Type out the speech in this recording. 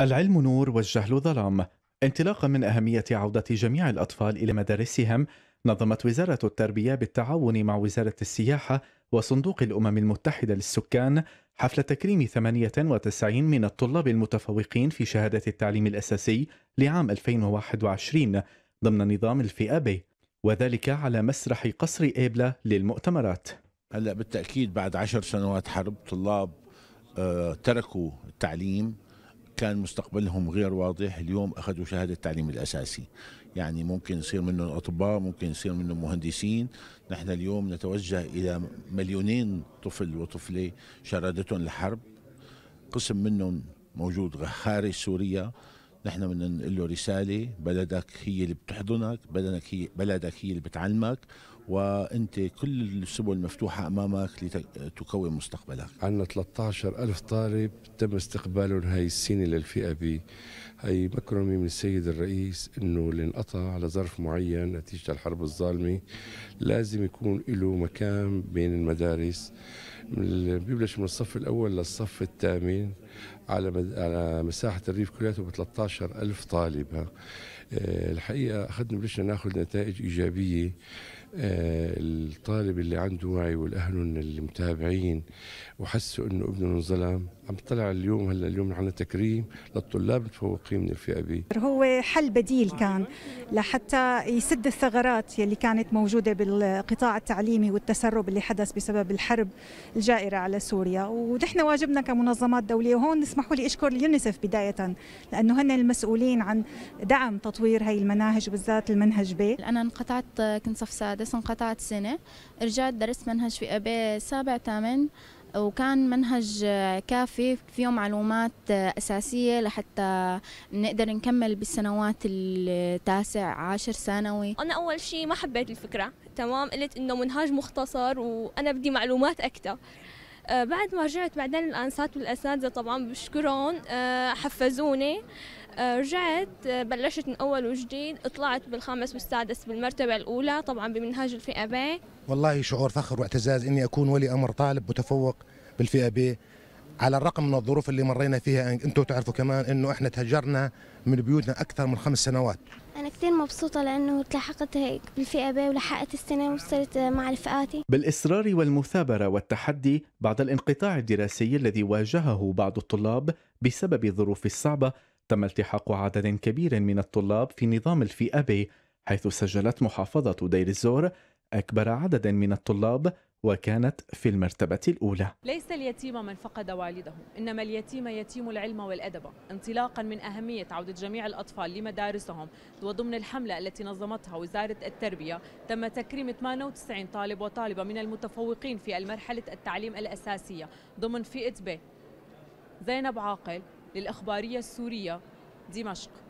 العلم نور والجهل ظلام انطلاقا من أهمية عودة جميع الأطفال إلى مدارسهم نظمت وزارة التربية بالتعاون مع وزارة السياحة وصندوق الأمم المتحدة للسكان حفل تكريم 98 من الطلاب المتفوقين في شهادة التعليم الأساسي لعام 2021 ضمن نظام الفئة بي وذلك على مسرح قصر إبلة للمؤتمرات هلا بالتأكيد بعد عشر سنوات حرب طلاب آه، تركوا التعليم كان مستقبلهم غير واضح اليوم أخذوا شهادة التعليم الأساسي يعني ممكن يصير منهم أطباء ممكن يصير منهم مهندسين نحن اليوم نتوجه إلى مليونين طفل وطفلة شردتهم الحرب قسم منهم موجود خارج سوريا نحن بدنا نقول له رساله بلدك هي اللي بتحضنك بلدك هي بلدك هي اللي بتعلمك وانت كل السبل مفتوحه امامك لتكون مستقبلك. عندنا 13 ألف طالب تم استقبالهم هاي السنه للفئه بي هي مكرمه من السيد الرئيس انه اللي انقطع لظرف معين نتيجه الحرب الظالمه لازم يكون له مكان بين المدارس بيبلش من الصف الاول للصف الثامن على على مساحه الريف كلياته ب 13000 طالب آه، الحقيقه اخذنا بلشنا ناخذ نتائج ايجابيه آه، الطالب اللي عنده وعي والاهل اللي متابعين وحسوا انه ابنه انظلم عم طلع اليوم هلا اليوم عنا تكريم للطلاب المتفوقين من الفئه بي هو حل بديل كان لحتى يسد الثغرات يلي كانت موجوده بالقطاع التعليمي والتسرب اللي حدث بسبب الحرب الجائره على سوريا ونحن واجبنا كمنظمات دوليه وهون اسمحوا لي اشكر اليونيسف بدايه لانه هن المسؤولين عن دعم تطوير تطوير هي المناهج وبالذات المنهج بي انا انقطعت كنت صف سادس انقطعت سنه رجعت درست منهج في ابي سابع ثامن وكان منهج كافي فيه معلومات أساسية لحتى نقدر نكمل بالسنوات التاسع عاشر ثانوي أنا أول شيء ما حبيت الفكرة تمام قلت إنه منهاج مختصر وأنا بدي معلومات أكثر آه، بعد ما رجعت بعدين الأنسات والأساتذة طبعا بشكرهم آه، حفزوني آه، رجعت بلشت من أول وجديد طلعت بالخامس والسادس بالمرتبة الأولى طبعا بمنهاج الفئة بي والله شعور فخر واعتزاز إني أكون ولي أمر طالب متفوق بالفئة بي على الرقم من الظروف اللي مرينا فيها انتم تعرفوا كمان انه احنا تهجرنا من بيوتنا اكثر من خمس سنوات أنا كثير مبسوطة لأنه تلاحقت هيك بالفئة بي ولحقت السنة وصرت مع رفقاتي بالإصرار والمثابرة والتحدي بعد الانقطاع الدراسي الذي واجهه بعض الطلاب بسبب الظروف الصعبة تم التحاق عدد كبير من الطلاب في نظام الفئة بي حيث سجلت محافظة دير الزور أكبر عدد من الطلاب وكانت في المرتبة الأولى ليس اليتيم من فقد والده إنما اليتيم يتيم العلم والأدب انطلاقا من أهمية عودة جميع الأطفال لمدارسهم وضمن الحملة التي نظمتها وزارة التربية تم تكريم 98 طالب وطالبة من المتفوقين في المرحلة التعليم الأساسية ضمن فئة ب زينب عاقل للإخبارية السورية دمشق